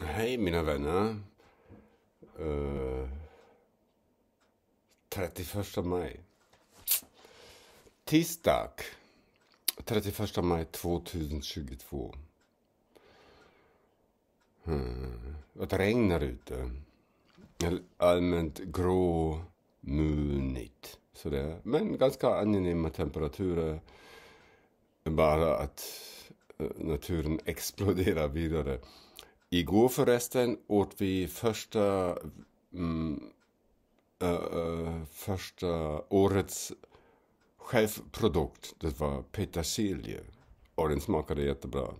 Hej mina vänner. Uh, eh, 31 maj. Tisdag. 31 maj 2022. Det eh, regnar ute. Allmänt grå, mulnigt. Men ganska angenäma temperaturer. Bara att eh, naturen exploderar vidare. Igår förresten åt vi första, mm, äh, första årets självprodukt. Det var petersilje och den smakade jättebra.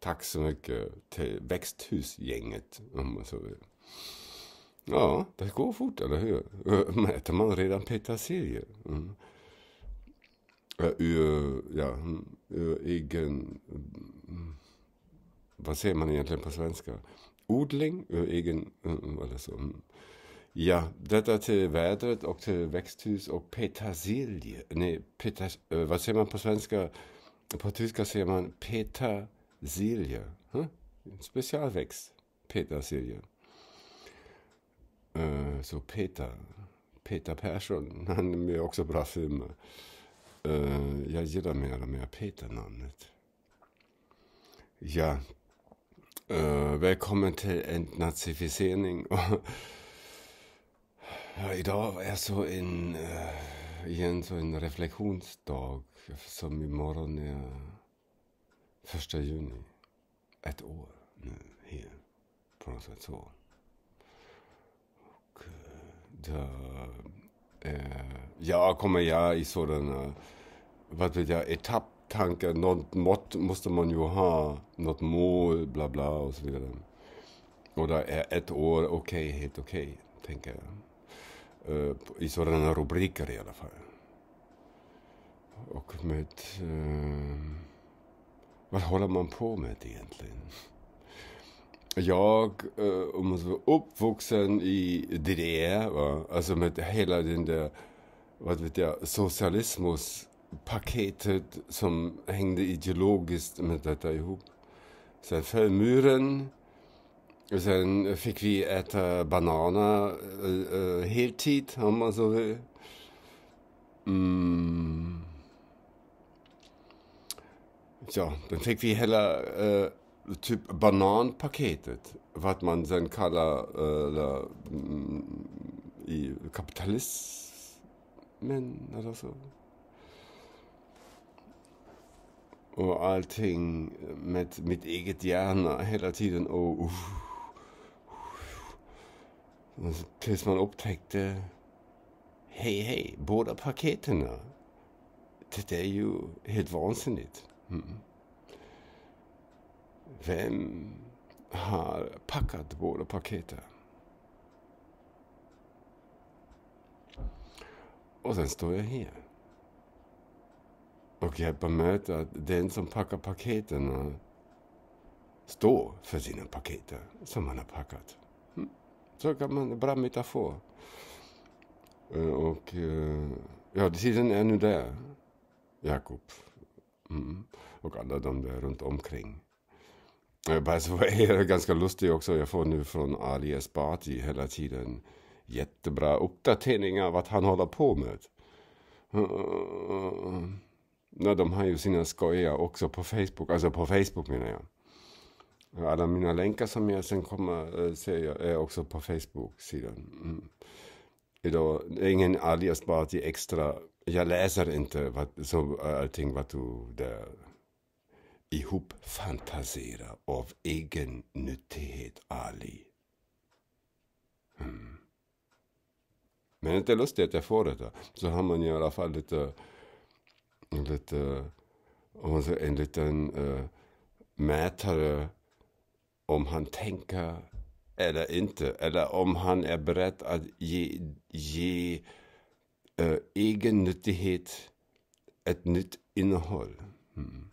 Tack så mycket till växthusgänget om man så vill. Ja, det går fort, eller hur? Men äter man redan petersilje? Mm. Ur, ja, ur egen... Mm vad säger man egentligen på svenska? Odling ur egen, eller så. Mm. Ja, detta till vädret och till växthus och petersilje. Nej, peters, vad säger man på svenska? På tyska säger man petersilje. Huh? Specialväxt, petersilje. Uh, så Peter, Peter Persson, han är också bra filmer. jag gillar mer och mer Peter-namnet. Ja, Uh, välkommen till entnazificering. ja, idag är så en, uh, igen så en reflektionsdag som imorgon är första juni. Ett år nu här på något sätt så. Och eh, då, uh, ja, kommer jag i sådana, vad vet jag, etapp tankar, något mått måste man ju ha, något mål, bla bla och så vidare. Och där är ett år okej, okay, helt okej, okay, tänker jag. Uh, I sådana rubriker i alla fall. Och med... Uh, vad håller man på med egentligen? Jag, uh, om uppvuxen i DDR, e, va? alltså med hela den där, vad vet jag, socialismus paketet som hängde ideologiskt med detta ihop. Sen föll muren. Och sen fick vi äta bananer äh, eh, heltid, om man så vill. Mm. Ja, dann fick vi hela äh, typ bananpaketet, vad man sen kallar äh, eh, eller, mm, i kapitalismen eller så. och allting med mitt eget hjärna hela tiden. Och, uh, tills uh, uh. man upptäckte, hej hej, båda paketen. Det är ju helt vansinnigt. Mm. Vem har packat båda paketen? Och sen står jag här. Och jag bemöter att den som packar paketen står för sina paket som man har packat. Hm. Så kan man, bra metafor. Eh, och eh, ja, tiden är nu där, Jakob. Mm. Och alla de där runt omkring. Eh, By det är ganska lustigt också. Jag får nu från Ali Esbati hela tiden jättebra uppdateringar vad han håller på med. Nej, de har ju sina skojiga också på Facebook. Alltså på Facebook menar jag. Alla mina länkar som jag sen kommer eh, se är också på Facebook-sidan. Mm. Idag, ingen alias, bara till extra. Jag läser inte vad, så, eh, allting vad du där ihop fantaserar av egen nyttighet, Ali. Mm. Men det är lustigt att jag får det. Så har man i alla fall lite enligt, eh, en liten eh, mätare om han tänker eller inte. Eller om han är beredd att ge, ge eh, egennyttighet ett nytt innehåll. Mm.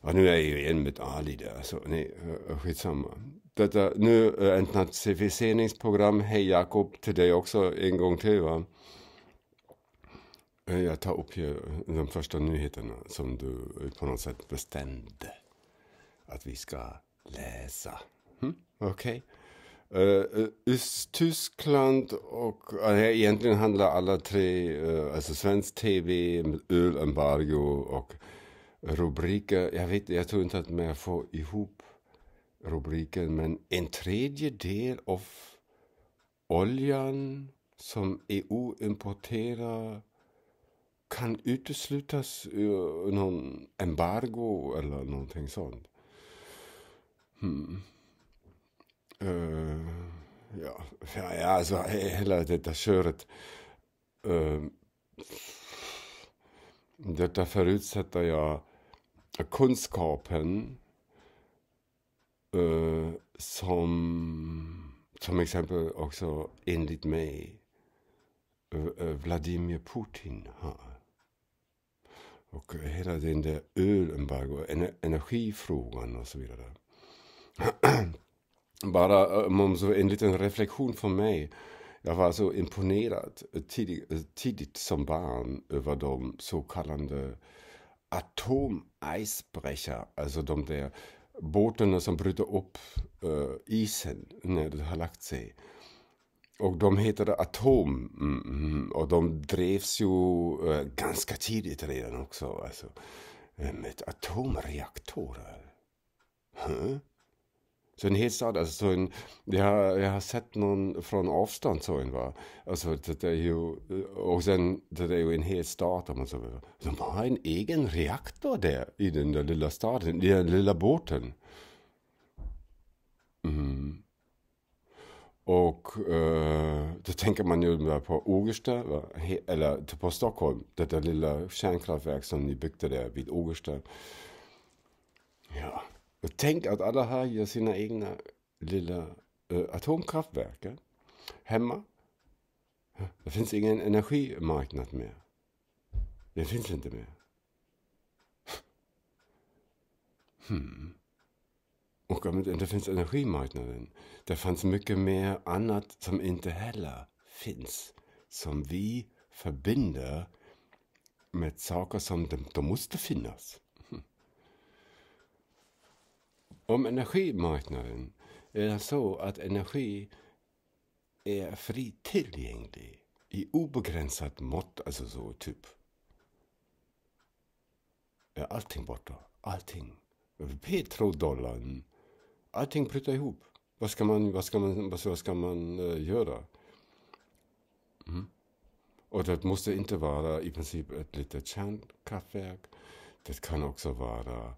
Och nu är jag ju en med Ali där, så nej, eh, skitsamma. Detta, nu eh, ett nazificeringsprogram, hej Jakob, till dig också en gång till va. Eh, jag tar upp eh, de första nyheterna som du eh, på något sätt bestämde att vi ska läsa. Mm? Okej. Okay. Uh, Östtyskland och... Uh, egentligen handlar alla tre... Uh, alltså svensk tv, ölembargo och rubriker. Jag, vet, jag tror inte att man får ihop rubriken men en tredjedel av oljan som EU importerar kan uteslutas ur eh, någon embargo eller någonting sånt. Hmm. Uh, ja. ja, ja, alltså hela detta köret. Uh, detta förutsätter jag kunskapen uh, som som exempel också enligt mig Vladimir Putin har. Och hela den där ölembargo, energifrågan och så vidare. Bara en liten reflektion för mig. Jag var så imponerad tidigt, som barn över de så kallade atomeisbrecher, alltså de där båtarna som bryter upp isen när det har lagt sig. Och de heter atom. Mm, mm. och de drevs ju eh, ganska tidigt redan också. Alltså, eh, med atomreaktorer. Huh? Så en hel stad, alltså så en, jag, har, jag har sett någon från avstånd så en va. Alltså det är ju, och sen det är ju en hel stad om man så vill. De har en egen reaktor där i den där lilla staden, i den lilla båten. Och eh, då tänker man ju på Ågersta, eller typ på Stockholm, det där lilla kärnkraftverk som ni byggde där vid Ågersta. Ja, och tänk att alla här gör sina egna lilla eh, atomkraftverk hemma. Det finns ingen energimarknad mer. Det finns inte mer. Hmm. Und damit Och men det finns energimarknaden. Det fanns mycket mer annat som inte heller finns. Som vi förbinder med saker som de, de måste finnas. Hm. Om energimarknaden är det så att energi är fri tillgänglig i obegränsat mått, alltså så typ. Är allting Botter, Allting. Petrodollarn allting pruttade ihop. Vad ska man, vad ska man, vad ska man eh, göra? Mm. Och det måste inte vara i princip ett litet kärnkraftverk. Det kan också vara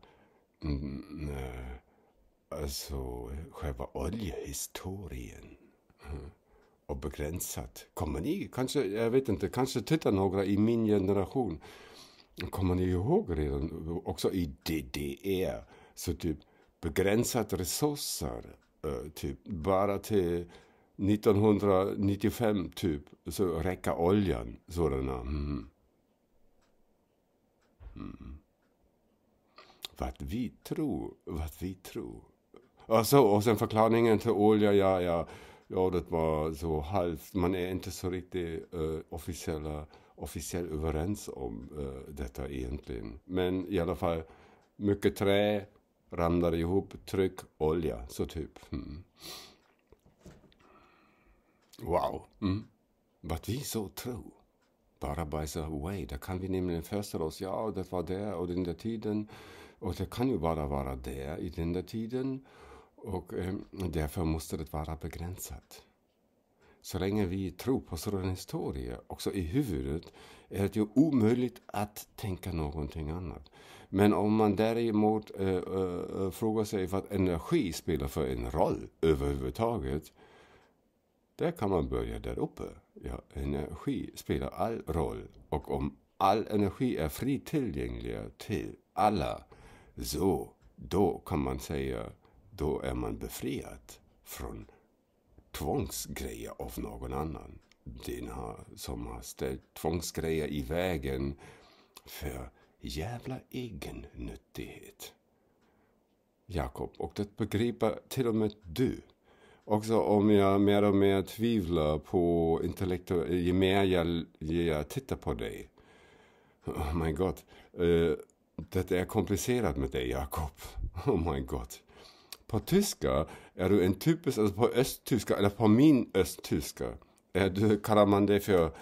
mm, mm eh, alltså själva oljehistorien. Mm. Och begränsat. Kommer ni, kanske, jag vet inte, kanske tittar några i min generation. Kommer ni ihåg redan, också i DDR, e, så typ begränsade resurser. Eh, typ. Bara till 1995 typ så räcker oljan. Sådana. Mm. Mm. Vad vi tror, vad vi tror. Alltså, och sen förklaringen till olja, ja, ja. Ja, det var så halvt. Man är inte så riktigt uh, officiella, officiellt överens om uh, detta egentligen. Men i alla fall, mycket trä, Ramlar ihop, tryck, olja. Så typ. Mm. Wow. Mm. Vad vi så tror. Bara by the way, där kan vi nämligen föreställa oss, ja, det var det och den där tiden. Och det kan ju bara vara det i den där tiden. Och eh, därför måste det vara begränsat så länge vi tror på sådan historia också i huvudet är det ju omöjligt att tänka någonting annat. Men om man däremot äh, äh, frågar sig vad energi spelar för en roll överhuvudtaget. Där kan man börja där uppe. Ja, energi spelar all roll och om all energi är fri till alla så då kan man säga då är man befriad från tvångsgrejer av någon annan. Den har, som har ställt tvångsgrejer i vägen för jävla egennyttighet. Jakob, och det begriper till och med du. Också om jag mer och mer tvivlar på intellektuellt, ju mer jag, jag tittar på dig. Oh my god. Uh, det är komplicerat med dig, Jakob. Oh my god. På tyska är du en typisk, alltså på östtyska, eller på min östtyska, är du, kallar man det för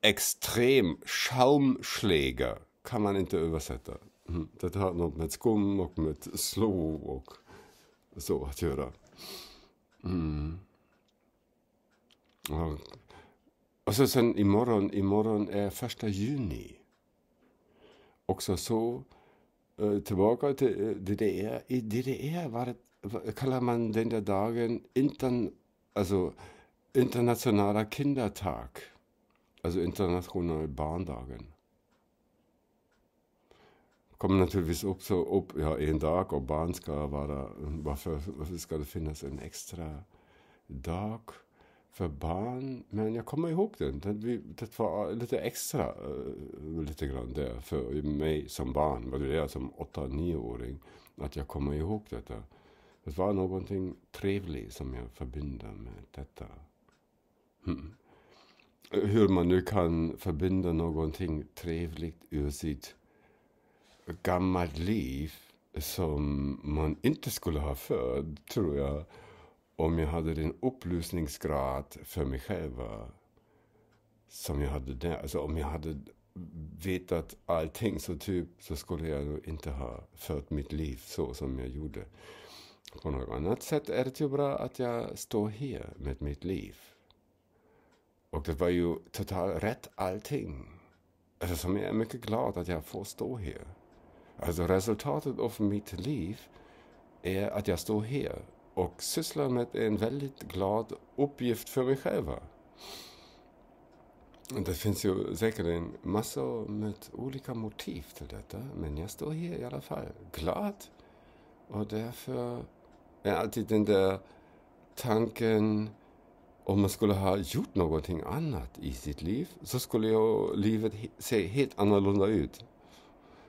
extrem schaumschläger. Kan man inte översätta. Mm. Det har något med skum och med slå och så att göra. Mm. Och, och så sen imorgon, imorgon är första juni. Också så äh, tilbake til DDR. Äh, I DDR var det, kaller man den der dagen intern, altså internationaler Kindertag. Also internationale Bahndagen. Kommer naturligtvis också ob ja ein Tag, ob Bahnska war da, was ist gerade, det finnas ein extra Tag. för barn. Men jag kommer ihåg den. Det var lite extra eh, lite grann där för mig som barn. Var det är som 8-9-åring. Att jag kommer ihåg detta. Det var någonting trevligt som jag förbinder med detta. Mm. Hur man nu kan förbinda någonting trevligt ur sitt gammalt liv som man inte skulle ha för, tror jag om jag hade den upplysningsgrad för mig själv eh, som jag hade där. Alltså om jag hade vetat allting så typ så skulle jag nog inte ha fört mitt liv så som jag gjorde. På något annat sätt är det ju bra att jag står här med mitt liv. Och det var ju totalt rätt allting. Alltså jag är mycket glad att jag får stå här. Alltså resultatet av mitt liv är att jag står här och sysslar med en väldigt glad uppgift för mig själv. Det finns ju säkerligen massor med olika motiv till detta, men jag står här i alla fall glad och därför är alltid den där tanken om man skulle ha gjort någonting annat i sitt liv så skulle ju livet se helt annorlunda ut.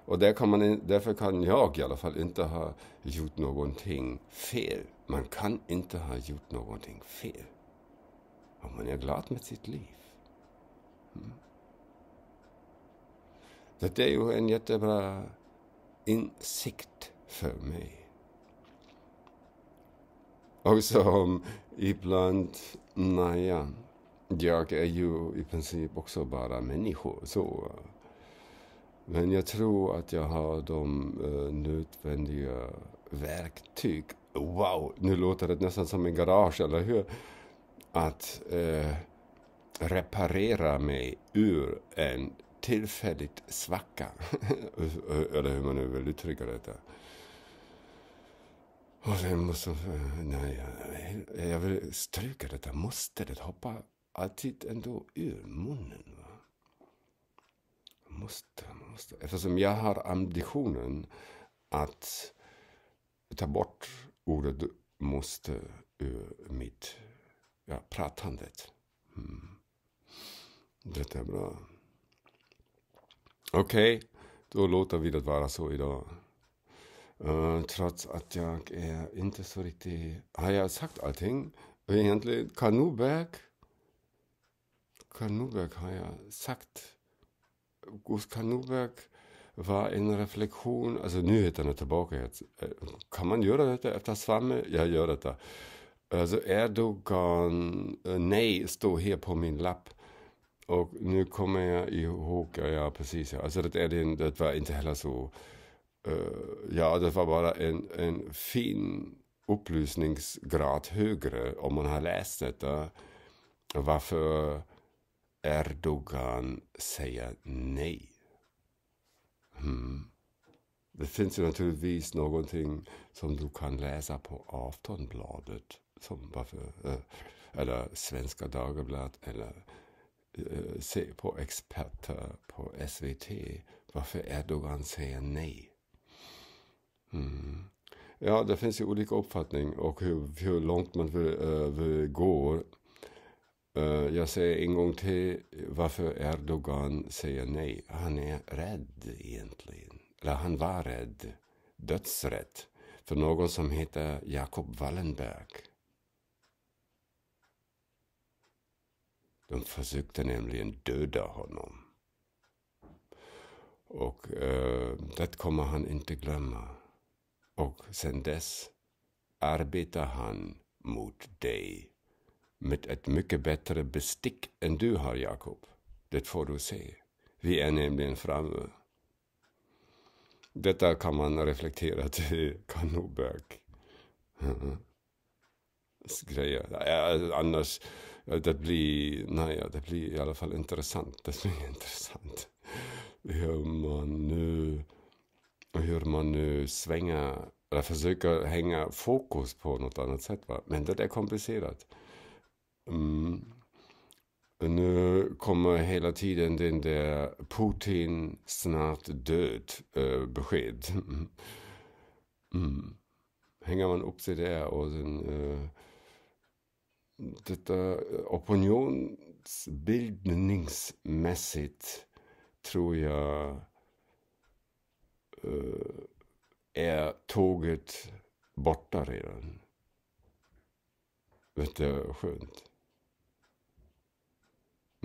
Och där kan man, därför kan jag i alla fall inte ha gjort någonting fel. Man kan inte ha gjort någonting fel. Om man är glad med sitt liv. Mm. Det är ju en jättebra insikt för mig. Och som ibland, naja, jag är ju i princip också bara människor. så... Men jag tror att jag har de uh, nödvändiga verktyg. Wow, nu låter det nästan som en garage, eller hur? Att uh, reparera mig ur en tillfälligt svacka. eller hur man nu vill uttrycka detta. Och sen måste... Eh, nej, jag vill stryka detta måste. Det hoppa... alltid ändå ur munnen. Va? måste, måste. Eftersom jag har ambitionen att ta bort ordet måste ur mitt ja, pratandet. Mm. Det är bra. Okej, okay, då låter vi det vara så idag. Uh, trots att jag är inte så riktigt... Har jag sagt allting? Egentligen, Kanuberg... Kanuberg har jag sagt. Gustav Nuberg var en reflektion, alltså nyheterna tillbaka jetzt. Eh, kan man göra detta efter Svamme? Jag gör detta. Alltså Erdogan, eh, nej, står här på min lapp. Och nu kommer jag ihåg, ja precis, ja. Alltså det, är den, det var inte heller så, uh, ja det var bara en, en fin upplysningsgrad högre om man har läst detta. Varför Erdogan säga nej? Mm. Det finns ju naturligtvis någonting som du kan läsa på Aftonbladet. Som varför, eh, eller Svenska Dagbladet. Eller eh, se på experter på SVT. Varför Erdogan säger nej. Mm. Ja, det finns ju olika uppfattning och hur, hur långt man vill, eh, vill gå Eh, jag säger en gång till varför Erdogan säger nej. Han är rädd egentligen. Eller han var rädd. Dödsrädd. För någon som heter Jakob Wallenberg. De försökte nämligen döda honom. Och eh, det kommer han inte glömma. Och sen dess arbetar han mot dig med ett mycket bättre bestick än du har, Jakob. Det får du se. Vi är nämligen framme. Detta kan man reflektera till Kanobög. Grejer. annars, det blir, nej, det blir i alla fall intressant. Det blir intressant hur man nu, hur man nu svänger, eller försöker hänga fokus på något annat sätt. Va? Men det är komplicerat. Mm. Nu kommer hela tiden den där Putin snart död äh, besked. Mm. Hänger man upp sig där och sen eh, detta opinionsbildningsmässigt tror jag eh, är tåget borta redan. Vet du, skönt.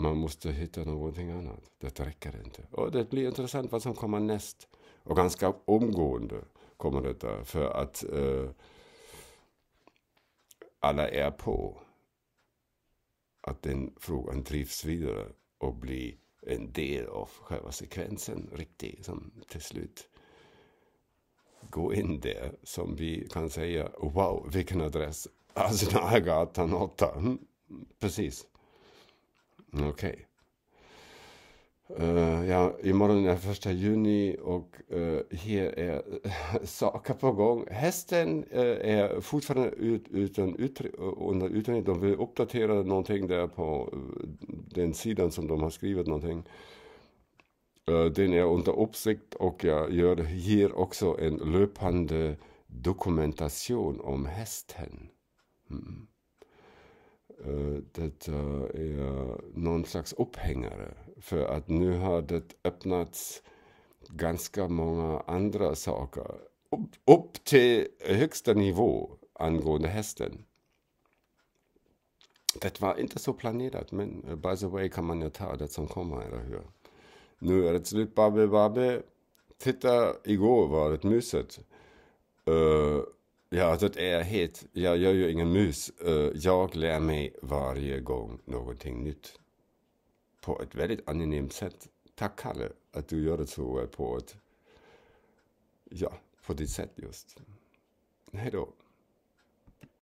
Man måste hitta någonting annat. Det räcker inte. Och det blir intressant vad som kommer näst. Och ganska omgående kommer detta. För att eh, alla är på att den frågan drivs vidare och blir en del av själva sekvensen riktigt. Som till slut går in där som vi kan säga wow vilken adress. Alltså 8. Mm, precis. Mm, okej. Okay. Uh, eh, ja, imorgon är första juni och uh, här är eh, saker på gång. Hästen uh, är fortfarande ut, utan under utredning. De vill uppdatera någonting där på den sidan som de har skrivit någonting. den är under uppsikt och jag gör här också en löpande dokumentation om hästen. Mm. Eh, detta eh, är någon slags upphängare. För att nu har det öppnats ganska många andra saker. Upp, upp till högsta nivå angående hästen. Det var inte så planerat, men eh, by the way kan man ju ta det som kommer, eller hur? Nu är det slut, babbe, babbe. Titta, igår var det mysigt. Uh, Ja, det är helt, jag gör ju ingen mus. Eh, jag lär mig varje gång någonting nytt. På ett väldigt angenämt sätt. Tack Kalle att du gör det så eh, på ett, ja, på ditt sätt just. Hej då.